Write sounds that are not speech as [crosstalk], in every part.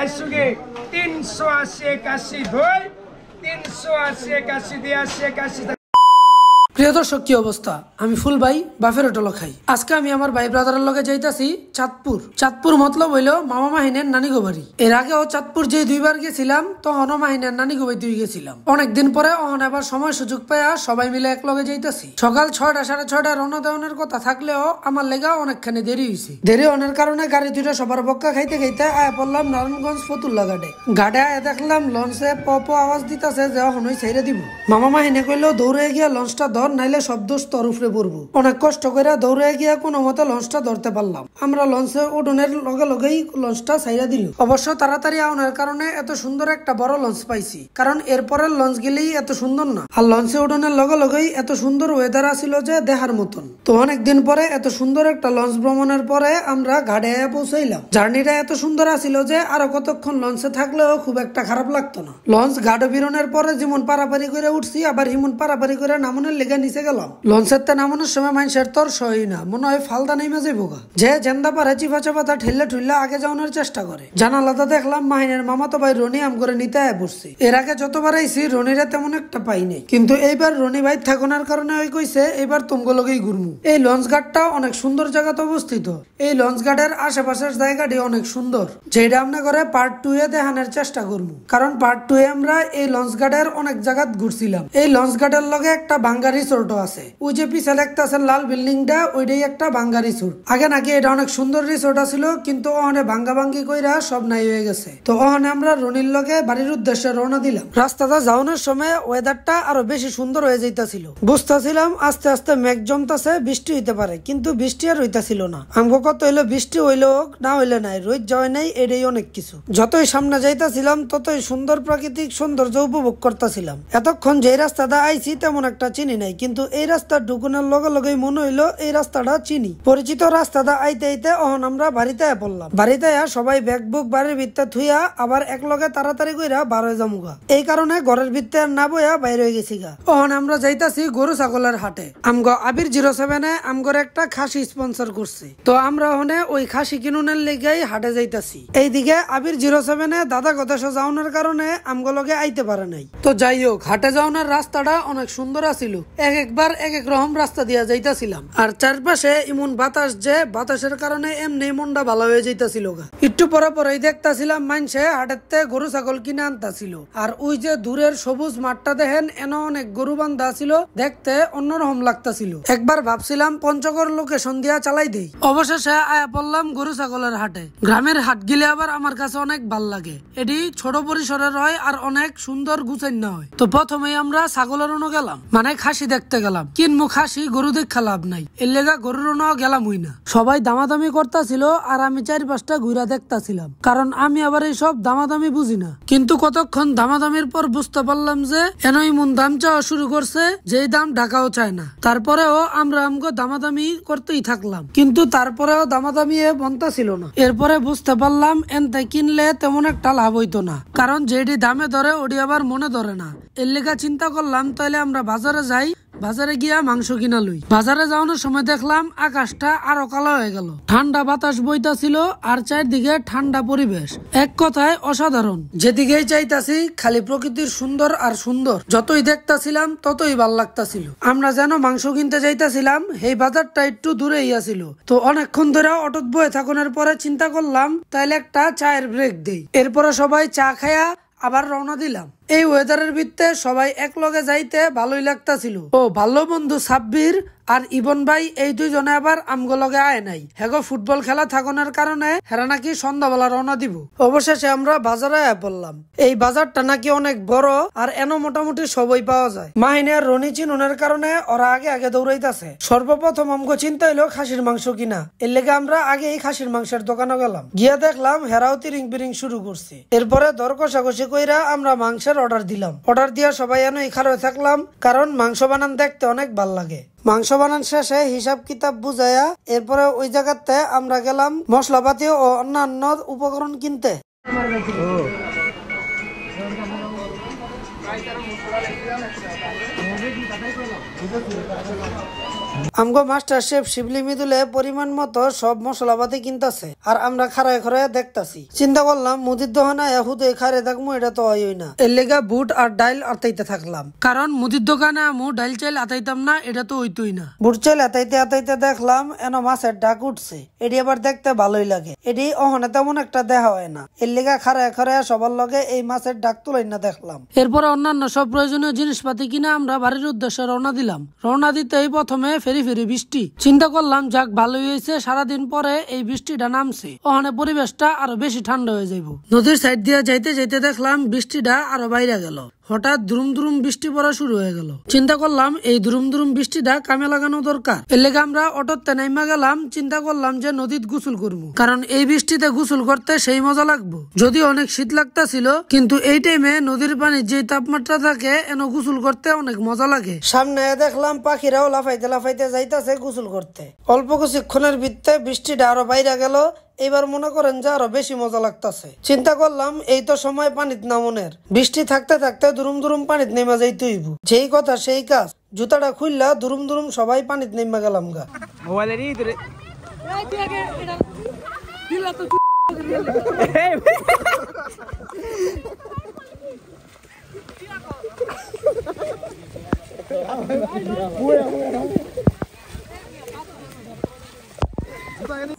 आइसुके तिन सौ असी एक्कासी दुई तिन सौ असी दुई असी প্রিয় দর্শক কি অবস্থা আমি ফুল ভাই বাফের টলো খাই আজকে আমি আমার ভাই ব্রাদারের লগে যাইতাছি চাঁদপুর চাঁদপুর মতলব হইল মামা মাহিনের নানি গোবারি এর আগেও চাঁদপুর যে দুইবার গেছিলাম তখনও মাহিনের নানি গোবাই দুই গেছিলাম অনেকদিন পরে অহন আবার সময় সুযোগ পাইয়া সবাই মিলে এক লগে যাইতাছি সকাল ছয়টা সাড়ে ছয়টা রওনা দেওয়ানোর কথা থাকলেও আমার লেগা অনেকখানি দেরি হয়েছে দেরি অনের কারণে গাড়ি দুইটা সবার বক্কা খাইতে খাইতে আয় পড়লাম নারায়ণগঞ্জ ফতুল্লা ঘাটে ঘাটে আয় দেখলাম লঞ্চে প আওয়াজ দিতাছে যে অহনই ছেড়ে দিব মামা মাহিনে কইলেও দৌড়ে গিয়া লঞ্চটা ধর লঞ্চন নাইলে সব দোষ তোর উপরে পড়বো অনেক কষ্ট করে দৌড়ে গিয়া কোনো মতে লঞ্চটা ধরতে পারলাম আমরা লঞ্চে উডনের লগে লগেই লঞ্চটা ছাইরা দিল অবশ্য তাড়াতাড়ি আওনার কারণে এত সুন্দর একটা বড় লঞ্চ পাইছি কারণ এরপরের লঞ্চ গেলেই এত সুন্দর না আর লঞ্চে উডনের লগে লগেই এত সুন্দর ওয়েদার আসিল যে দেহার মতন তো অনেকদিন পরে এত সুন্দর একটা লঞ্চ ভ্রমণের পরে আমরা ঘাটে পৌঁছাইলাম জার্নিটা এত সুন্দর আসিল যে আরো কতক্ষণ লঞ্চে থাকলেও খুব একটা খারাপ লাগতো না লঞ্চ ঘাট বিরনের পরে যেমন পারাপারি করে উঠছি আবার হিমন পারাপারি করে নামনের লেগে নিচে গেলাম লঞ্চের তে নামানোর সময় মানুষের তোর সহি না মনে হয় ফালদা নেমে যাইব ভোগা যে জেন্দা পারে চিফা চাপাতা ঠেললে ঠুললে আগে যাওয়ানোর চেষ্টা করে জানালাতে দেখলাম মাহিনের মামা তো ভাই রনি আম করে নিতে আয় বসছি এর আগে যতবার আইসি রনিরা তেমন একটা পাই নাই কিন্তু এইবার রনি ভাই থাকোনার কারণে ওই কইছে এবার তুঙ্গলগেই ঘুরমু এই লঞ্চ গার্ডটা অনেক সুন্দর জায়গাতে অবস্থিত এই লঞ্চ গার্ডের আশেপাশের জায়গাটি অনেক সুন্দর যেটা আমরা করে পার্ট টু এ দেখানোর চেষ্টা করবো কারণ পার্ট টু এ আমরা এই লঞ্চ গার্ডের অনেক জায়গা ঘুরছিলাম এই লঞ্চ গার্ডের লগে একটা বাঙ্গারি রিসোর্টও আছে ওই যে পিছে দেখতেছেন লাল বিল্ডিংটা ওইটাই একটা ভাঙ্গা রিসোর্ট আগে নাকি এটা অনেক সুন্দর রিসোর্ট আছিল কিন্তু ওখানে ভাঙ্গা ভাঙ্গি কইরা সব নাই হয়ে গেছে তো ওখানে আমরা রনির লোকে বাড়ির উদ্দেশ্যে রওনা দিলাম রাস্তাটা যাওয়ানোর সময় ওয়েদারটা আরো বেশি সুন্দর হয়ে যেতেছিল বুঝতেছিলাম আস্তে আস্তে মেঘ জমতেছে বৃষ্টি হইতে পারে কিন্তু বৃষ্টি আর হইতেছিল না আমগো কত হইলো বৃষ্টি হইলো না হইলে নাই রোদ যাওয়াই নাই এটাই অনেক কিছু যতই সামনে যাইতেছিলাম ততই সুন্দর প্রাকৃতিক সৌন্দর্য উপভোগ করতেছিলাম এতক্ষণ যে রাস্তাটা আইছি তেমন একটা চিনি নাই যায় কিন্তু এই রাস্তা ঢুকুনের লগে লগে মনে হইলো এই রাস্তাটা চিনি পরিচিত রাস্তাটা আইতে আইতে অহন আমরা বাড়িতে পড়লাম বাড়িতে সবাই ব্যাগ বুক বাড়ির ভিত্তে থুইয়া আবার এক লগে তাড়াতাড়ি কইরা বার হয়ে যামুগা এই কারণে ঘরের ভিত্তে না বইয়া বাইরে হয়ে গেছি গা অহন আমরা যাইতাছি গরু ছাগলের হাটে আমগ আবির জিরো সেভেনে আমগর একটা খাসি স্পন্সর করছে তো আমরা ওখানে ওই খাসি কিনুনের লেগেই হাটে যাইতাছি এইদিকে আবির জিরো সেভেনে দাদা গদেশ যাওনের কারণে আমগো লগে আইতে পারে নাই তো যাই হোক হাটে যাওনের রাস্তাটা অনেক সুন্দর আছিল এক একবার এক এক রকম রাস্তা দিয়া যাইতাছিলাম আর চারপাশে এমন বাতাস যে বাতাসের কারণে এমনি মনটা ভালো হয়ে যাইতাছিল গা একটু পরে পরেই দেখতাছিলাম মানুষে হাটেতে গরু ছাগল কিনে আনতাছিল আর ওই যে দূরের সবুজ মাঠটা দেখেন এন অনেক গরু বান্ধা ছিল দেখতে অন্যরকম লাগতাছিল একবার ভাবছিলাম পঞ্চগড় লোকে সন্ধিয়া চালাই দেই অবশেষে আয়া পড়লাম গরু ছাগলের হাটে গ্রামের হাট গিলে আবার আমার কাছে অনেক ভাল লাগে এটি ছোট পরিসরের হয় আর অনেক সুন্দর গুছান্য হয় তো প্রথমে আমরা ছাগলের অনু গেলাম মানে খাসি দেখতে গেলাম কিন মুখ হাসি গরু দেখা লাভ নাই এর লেগা গরুর নাও গেলাম হই না সবাই দামাদামি করতেছিল আর আমি চার পাঁচটা ঘুরা দেখতাছিলাম কারণ আমি আবার এই সব দামাদামি বুঝি না কিন্তু কতক্ষণ দামাদামির পর বুঝতে পারলাম যে এনই মন দাম চাওয়া শুরু করছে যেই দাম ঢাকাও চায় না তারপরেও আমরা আমগো দামাদামি করতেই থাকলাম কিন্তু তারপরেও দামাদামি এ বনতা ছিল না এরপরে বুঝতে পারলাম এনতে কিনলে তেমন একটা লাভ হইতো না কারণ যেটি দামে ধরে ওটি আবার মনে ধরে না এর লেগা চিন্তা করলাম তাহলে আমরা বাজারে যাই বাজারে গিয়া মাংস কিনা লই বাজারে যাওয়ানোর সময় দেখলাম আকাশটা আরো কালা হয়ে গেল ঠান্ডা বাতাস বইতা ছিল আর চারদিকে ঠান্ডা পরিবেশ এক কথায় অসাধারণ যেদিকেই চাইতাছি খালি প্রকৃতির সুন্দর আর সুন্দর যতই দেখতাছিলাম ততই ভাল লাগতাছিল আমরা যেন মাংস কিনতে যাইতাছিলাম এই বাজারটা একটু দূরেই আছিল তো অনেকক্ষণ ধরে অটত বয়ে থাকনের পরে চিন্তা করলাম তাইলে একটা চায়ের ব্রেক দেই এরপরে সবাই চা খায়া আবার রওনা দিলাম এই ওয়েদারের ভিত্তে সবাই এক লগে যাইতে ভালোই লাগতাছিল ও ভালো বন্ধু সাব্বির আর ইবন ভাই এই দুইজনে আবার আমগোলগে আয় নাই হেগো ফুটবল খেলা থাকনের কারণে হেরা নাকি সন্ধ্যাবেলা রওনা দিব অবশেষে আমরা বাজারে আয় পড়লাম এই বাজারটা নাকি অনেক বড় আর এন মোটামুটি সবই পাওয়া যায় মাহিনে রনি চিনুনের কারণে ওরা আগে আগে দৌড়াইতেছে সর্বপ্রথম আমগো চিন্তা হইলো খাসির মাংস কিনা এর লেগে আমরা আগে এই খাসির মাংসের দোকানে গেলাম গিয়া দেখলাম হেরাও তিরিং বিরিং শুরু করছি এরপরে দর কষাকষি কইরা আমরা মাংসের অর্ডার দিলাম অর্ডার দিয়া সবাই এনে এখানে থাকলাম কারণ মাংস বানান দেখতে অনেক ভাল লাগে মাংস বানান শেষে হিসাব কিতাব বুঝাইয়া এরপরে ওই জায়গাতে আমরা গেলাম মশলাপাতি ও অন্যান্য উপকরণ কিনতে আমগো মাস্টার শেফ শিবলি মিদুলে পরিমাণ মতো সব মশলাপাতি কিনতেছে আর আমরা খারায় খরায় দেখতেছি চিন্তা করলাম মুদির এহুদ হুদে খারে থাকবো এটা তো হয় না এর লেগা বুট আর ডাইল আতাইতে থাকলাম কারণ মুদির দোকানে আমু ডাইল চাইল আতাইতাম না এটা তো ওইতুই না বুট চাইল আতাইতে আতাইতে দেখলাম এন মাছের ডাক উঠছে এটি আবার দেখতে ভালোই লাগে এটি অহনে তেমন একটা দেখা হয় না এর লেগা খারায় খরায় সবার লগে এই মাছের ডাক তুলাই না দেখলাম এরপরে অন্যান্য সব প্রয়োজনীয় জিনিসপাতি কিনে আমরা বাড়ির উদ্দেশ্যে রওনা দিলাম রওনা দিতেই প্রথমে ফেরি ফেরি বৃষ্টি চিন্তা করলাম যাক ভালোই হয়েছে সারাদিন পরে এই বৃষ্টিটা নামছে ওখানে পরিবেশটা আরো বেশি ঠান্ডা হয়ে যাইব নদীর সাইড দিয়ে যাইতে যাইতে দেখলাম বৃষ্টিটা আরো বাইরে গেল হঠাৎ দুরুম দুরুম বৃষ্টি পড়া শুরু হয়ে গেল চিন্তা করলাম এই দুরুম দুরুম বৃষ্টিটা কামে লাগানো দরকার এর লেগে আমরা অটোর তেনাইমা গেলাম চিন্তা করলাম যে নদীত গোসল করবো কারণ এই বৃষ্টিতে গোসল করতে সেই মজা লাগবো যদি অনেক শীত লাগতাছিল কিন্তু এই টাইমে নদীর পানির যে তাপমাত্রা থাকে এন গোসল করতে অনেক মজা লাগে সামনে দেখলাম পাখিরাও লাফাইতে লাফাইতে যাইতাছে গোসল করতে অল্প কিছুক্ষণের ভিত্তে বৃষ্টিটা আরো বাইরে গেল এবার মনে করেন যে আরো বেশি মজা লাগতেছে চিন্তা করলাম এই তো সময় পানিত নামনের বৃষ্টি থাকতে থাকতে দুরুম দুরুম পানিত নেমে যাই যাইতেইব যেই কথা সেই কাজ জুতাটা খুললা দুরুম দুরুম সবাই পানিত নেমে গেলাম গা মোবাইলের [laughs]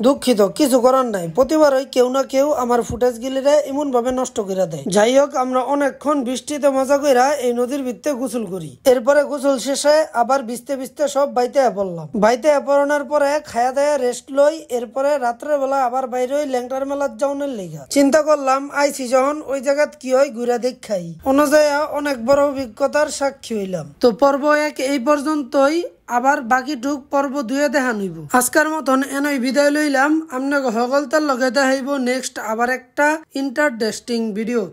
দুঃখিত কিছু করার নাই প্রতিবারই কেউ না কেউ আমার ফুটেজ গিলিরা এমনভাবে নষ্ট করে দেয় যাই হোক আমরা অনেকক্ষণ বৃষ্টিতে মজা কইরা এই নদীর ভিত্তে গোসল করি এরপরে গোসল শেষে আবার ভিজতে ভিজতে সব বাইতে পড়লাম বাইতে পড়ানোর পরে খায়া দায়া রেস্ট লই এরপরে রাত্রে বেলা আবার বাইরে ওই ল্যাংটার মেলার যাওনের লেগা চিন্তা করলাম আইসি যখন ওই জায়গাত কি হয় ঘুরা দেখাই অনুযায়ী অনেক বড় অভিজ্ঞতার সাক্ষী হইলাম তো পর্ব এক এই পর্যন্তই আবার বাকি টুক পর্ব দুয়ে দেখা নইব আজকের মতন এনই বিদায় লইলাম আপনাকে সকলতার লগে দেখাইব নেক্সট আবার একটা ইন্টারেস্টিং ভিডিও